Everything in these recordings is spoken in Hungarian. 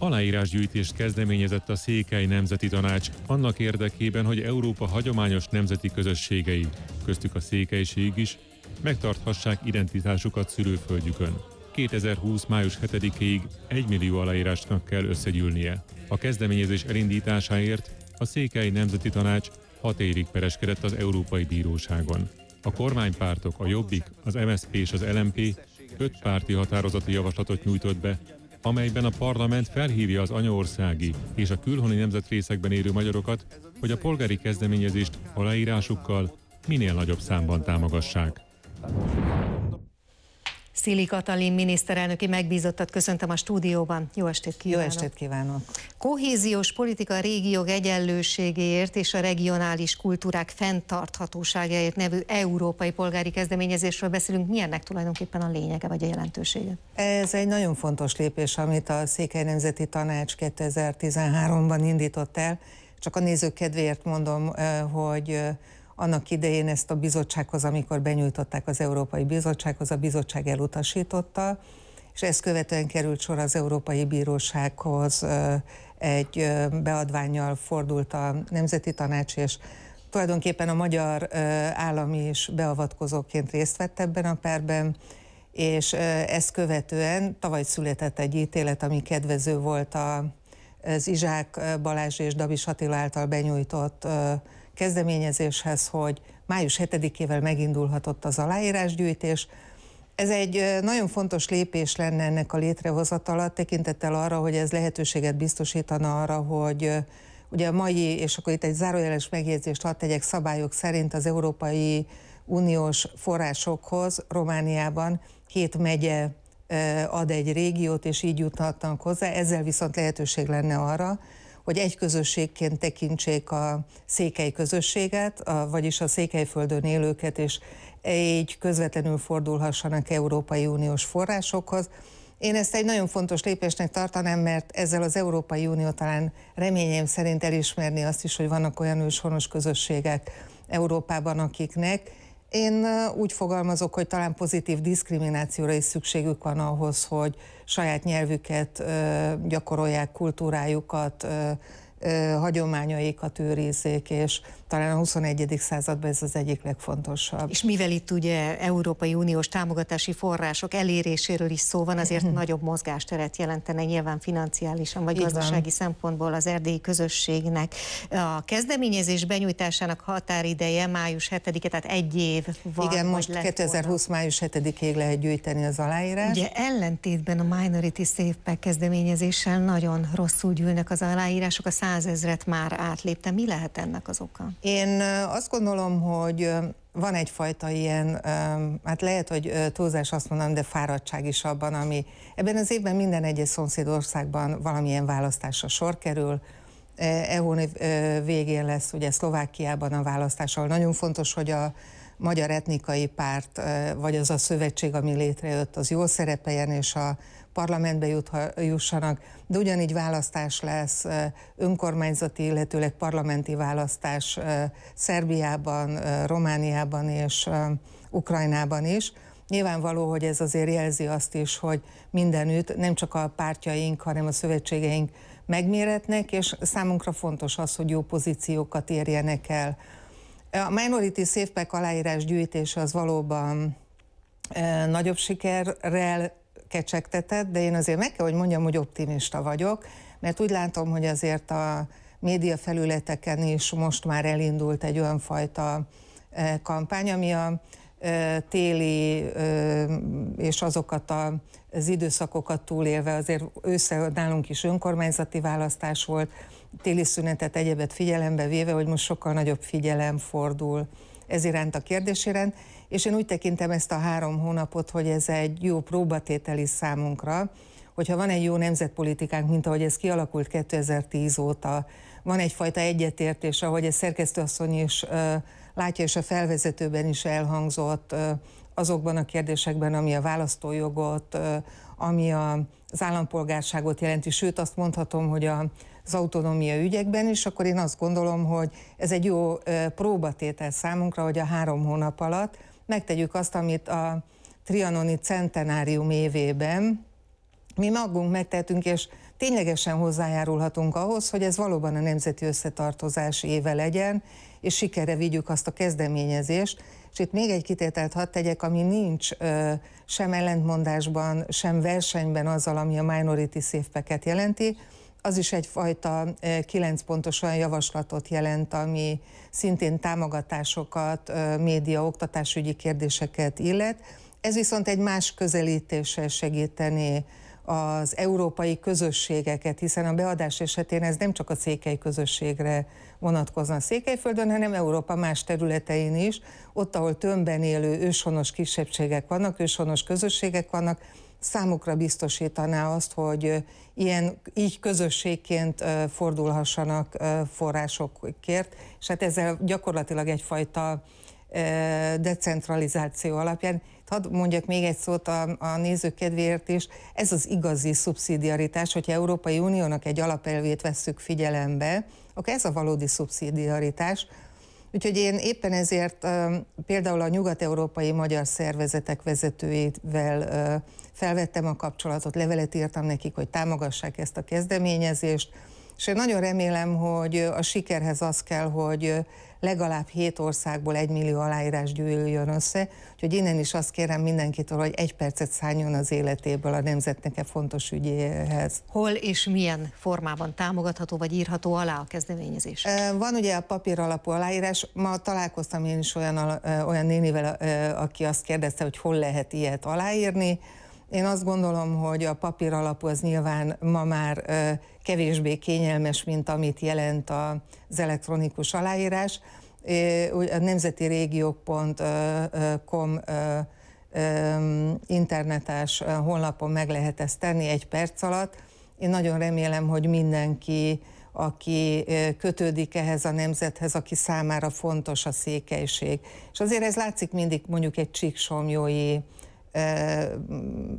Aláírásgyűjtést kezdeményezett a Székely Nemzeti Tanács annak érdekében, hogy Európa hagyományos nemzeti közösségei, köztük a székelység is, megtarthassák identitásukat szülőföldjükön. 2020. május 7-ig 1 millió aláírásnak kell összegyűlnie. A kezdeményezés elindításáért a Székely Nemzeti Tanács hat évig pereskedett az Európai Bíróságon. A kormánypártok, a Jobbik, az MSZP és az LMP öt párti határozati javaslatot nyújtott be amelyben a parlament felhívja az anyaországi és a külhoni nemzetrészekben érő magyarokat, hogy a polgári kezdeményezést aláírásukkal minél nagyobb számban támogassák. Szili Katalin miniszterelnöki megbízottat köszöntöm a stúdióban. Jó estét kívánok! Jó estét kívánok! Kohéziós politika a régiók egyenlőségéért és a regionális kultúrák fenntarthatóságáért nevű európai polgári kezdeményezésről beszélünk. Milyennek tulajdonképpen a lényege vagy a jelentősége? Ez egy nagyon fontos lépés, amit a Székely Nemzeti Tanács 2013-ban indított el. Csak a nézők kedvéért mondom, eh, hogy eh, annak idején ezt a bizottsághoz, amikor benyújtották az Európai Bizottsághoz, a bizottság elutasította, és ezt követően került sor az Európai Bírósághoz, egy beadványjal fordult a Nemzeti Tanács, és tulajdonképpen a magyar állam is beavatkozóként részt vett ebben a perben, és ezt követően tavaly született egy ítélet, ami kedvező volt a, az Izsák Balázs és Dabis Attila által benyújtott kezdeményezéshez, hogy május 7-ével megindulhatott az aláírásgyűjtés. Ez egy nagyon fontos lépés lenne ennek a létrehozatala, tekintettel arra, hogy ez lehetőséget biztosítana arra, hogy ugye a mai, és akkor itt egy zárójeles megjegyzést hadd tegyek szabályok szerint az Európai Uniós forrásokhoz Romániában hét megye ad egy régiót, és így juthatnak hozzá, ezzel viszont lehetőség lenne arra, hogy egy közösségként tekintsék a székely közösséget, a, vagyis a székelyföldön élőket, és így közvetlenül fordulhassanak Európai Uniós forrásokhoz. Én ezt egy nagyon fontos lépésnek tartanám, mert ezzel az Európai Unió talán reményem szerint elismerni azt is, hogy vannak olyan őshonos közösségek Európában, akiknek én úgy fogalmazok, hogy talán pozitív diszkriminációra is szükségük van ahhoz, hogy saját nyelvüket gyakorolják, kultúrájukat, hagyományaikat őrizzék, és talán a 21. században ez az egyik legfontosabb. És mivel itt ugye Európai Uniós támogatási források eléréséről is szó van, azért nagyobb mozgásteret jelentene nyilván financiálisan vagy gazdasági szempontból az erdélyi közösségnek. A kezdeményezés benyújtásának határideje május 7-e, tehát egy év van. Igen, most 2020 volna. május 7-ig lehet gyűjteni az aláírás. Ugye ellentétben a Minority Safe Pack kezdeményezéssel nagyon rosszul gyűlnek az aláírások, a százezret már átlépte. Mi lehet ennek az oka? Én azt gondolom, hogy van egyfajta ilyen, hát lehet, hogy túlzás azt mondanom, de fáradtság is abban, ami ebben az évben minden egyes szomszédországban valamilyen választásra sor kerül. EU e végén lesz ugye Szlovákiában a választás, ahol nagyon fontos, hogy a magyar etnikai párt, vagy az a szövetség, ami létrejött, az jól szerepeljen, és a parlamentbe jussanak, de ugyanígy választás lesz, önkormányzati, illetőleg parlamenti választás Szerbiában, Romániában és Ukrajnában is. Nyilvánvaló, hogy ez azért jelzi azt is, hogy mindenütt nem csak a pártjaink, hanem a szövetségeink megméretnek, és számunkra fontos az, hogy jó pozíciókat érjenek el a Minority Safe Pack aláírás gyűjtése az valóban nagyobb sikerrel kecsegtetett, de én azért meg kell, hogy mondjam, hogy optimista vagyok, mert úgy látom, hogy azért a média felületeken is most már elindult egy olyan fajta kampány, ami a téli és azokat az időszakokat túlélve, azért össze nálunk is önkormányzati választás volt, téli szünetet egyebet figyelembe véve, hogy most sokkal nagyobb figyelem fordul ez iránt a kérdés iránt, és én úgy tekintem ezt a három hónapot, hogy ez egy jó próbatételi számunkra, hogyha van egy jó nemzetpolitikánk, mint ahogy ez kialakult 2010 óta, van egyfajta egyetértés, ahogy a szerkesztőasszony is látja, és a felvezetőben is elhangzott azokban a kérdésekben, ami a választójogot, ami az állampolgárságot jelenti, sőt azt mondhatom, hogy a, az autonómia ügyekben is, akkor én azt gondolom, hogy ez egy jó próbatétel számunkra, hogy a három hónap alatt megtegyük azt, amit a trianoni centenárium évében mi magunk megtehetünk, és ténylegesen hozzájárulhatunk ahhoz, hogy ez valóban a nemzeti összetartozás éve legyen, és sikere vigyük azt a kezdeményezést. És itt még egy kitételt hadd tegyek, ami nincs ö, sem ellentmondásban, sem versenyben azzal, ami a Minority Safe jelenti, az is egyfajta kilenc pontos olyan javaslatot jelent, ami szintén támogatásokat, média, oktatásügyi kérdéseket illet. Ez viszont egy más közelítéssel segíteni az európai közösségeket, hiszen a beadás esetén ez nem csak a székely közösségre vonatkozna a Székelyföldön, hanem Európa más területein is, ott, ahol tömbben élő őshonos kisebbségek vannak, őshonos közösségek vannak, számukra biztosítaná azt, hogy ilyen, így közösségként fordulhassanak forrásokért, és hát ezzel gyakorlatilag egyfajta decentralizáció alapján hadd mondjak még egy szót a, a nézők kedvéért is, ez az igazi szubszidiaritás, hogyha Európai Uniónak egy alapelvét vesszük figyelembe, akkor ez a valódi szubszidiaritás, Úgyhogy én éppen ezért például a nyugat-európai magyar szervezetek vezetőivel felvettem a kapcsolatot, levelet írtam nekik, hogy támogassák ezt a kezdeményezést, és én nagyon remélem, hogy a sikerhez az kell, hogy legalább hét országból egy millió aláírás gyűjjön össze, úgyhogy innen is azt kérem mindenkitől, hogy egy percet szálljon az életéből a nemzetnek -e fontos ügyéhez. Hol és milyen formában támogatható vagy írható alá a kezdeményezés? Van ugye a papír alapú aláírás, ma találkoztam én is olyan, olyan nénivel, aki azt kérdezte, hogy hol lehet ilyet aláírni, én azt gondolom, hogy a papír alapú az nyilván ma már kevésbé kényelmes, mint amit jelent az elektronikus aláírás. A nemzeti régiók.com internetes honlapon meg lehet ezt tenni egy perc alatt. Én nagyon remélem, hogy mindenki, aki kötődik ehhez a nemzethez, aki számára fontos a székelység. És azért ez látszik mindig mondjuk egy csíksomjói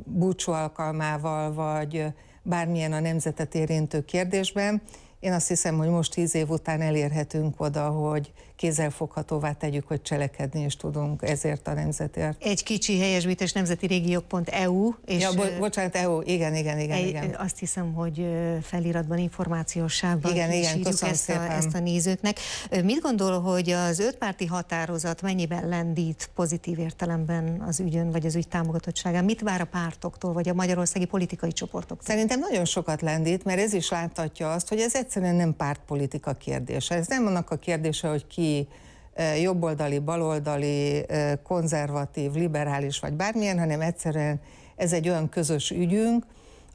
búcsú alkalmával, vagy bármilyen a nemzetet érintő kérdésben, én azt hiszem, hogy most tíz év után elérhetünk oda, hogy kézzelfoghatóvá tegyük, hogy cselekedni is tudunk ezért a nemzetért. Egy kicsi helyesbítés nemzeti régiók.eu. És ja, bo- bocsánat, EU, igen, igen, igen, egy, igen. Azt hiszem, hogy feliratban, információsában igen, igen, ezt, a, ezt a nézőknek. Mit gondol, hogy az ötpárti határozat mennyiben lendít pozitív értelemben az ügyön, vagy az ügy támogatottságán? Mit vár a pártoktól, vagy a magyarországi politikai csoportoktól? Szerintem nagyon sokat lendít, mert ez is láthatja azt, hogy ez egyszerűen nem pártpolitika kérdése. Ez nem annak a kérdése, hogy ki e, jobboldali, baloldali, e, konzervatív, liberális vagy bármilyen, hanem egyszerűen ez egy olyan közös ügyünk,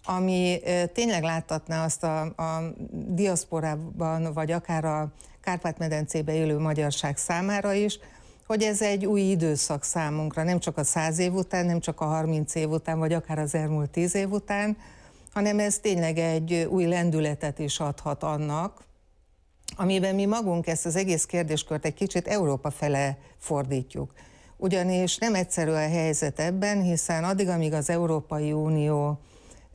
ami e, tényleg láthatná azt a, a diaszporában, vagy akár a Kárpát-medencébe élő magyarság számára is, hogy ez egy új időszak számunkra, nem csak a száz év után, nem csak a 30 év után, vagy akár az elmúlt tíz év után, hanem ez tényleg egy új lendületet is adhat annak, amiben mi magunk ezt az egész kérdéskört egy kicsit Európa fele fordítjuk. Ugyanis nem egyszerű a helyzet ebben, hiszen addig, amíg az Európai Unió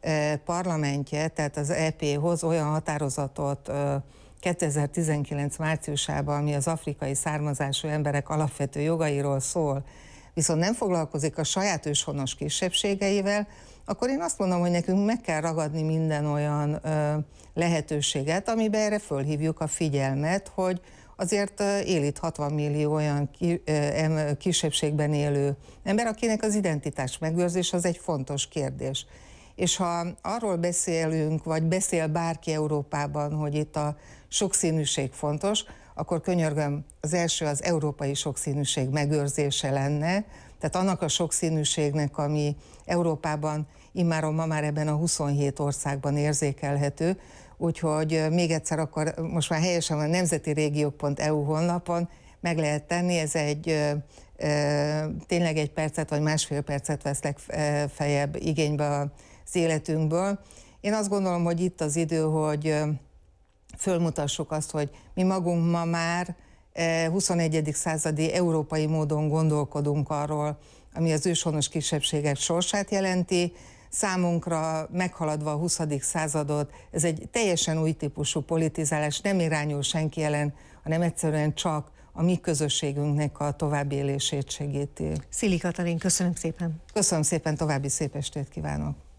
e, parlamentje, tehát az EP hoz olyan határozatot 2019 e, márciusában, ami az afrikai származású emberek alapvető jogairól szól, viszont nem foglalkozik a saját őshonos kisebbségeivel, akkor én azt mondom, hogy nekünk meg kell ragadni minden olyan ö, lehetőséget, amiben erre fölhívjuk a figyelmet, hogy azért él itt 60 millió olyan ki, ö, kisebbségben élő ember, akinek az identitás megőrzés az egy fontos kérdés és ha arról beszélünk, vagy beszél bárki Európában, hogy itt a sokszínűség fontos, akkor könyörgöm, az első az európai sokszínűség megőrzése lenne, tehát annak a sokszínűségnek, ami Európában immáron ma már ebben a 27 országban érzékelhető, úgyhogy még egyszer akkor most már helyesen a nemzeti régiók.eu honlapon meg lehet tenni, ez egy tényleg egy percet vagy másfél percet veszlek fejebb igénybe a az életünkből. Én azt gondolom, hogy itt az idő, hogy fölmutassuk azt, hogy mi magunk ma már 21. századi európai módon gondolkodunk arról, ami az őshonos kisebbségek sorsát jelenti. Számunkra meghaladva a 20. századot, ez egy teljesen új típusú politizálás, nem irányul senki ellen, hanem egyszerűen csak a mi közösségünknek a további élését segíti. Szili Katalin, köszönöm szépen. Köszönöm szépen, további szép estét kívánok.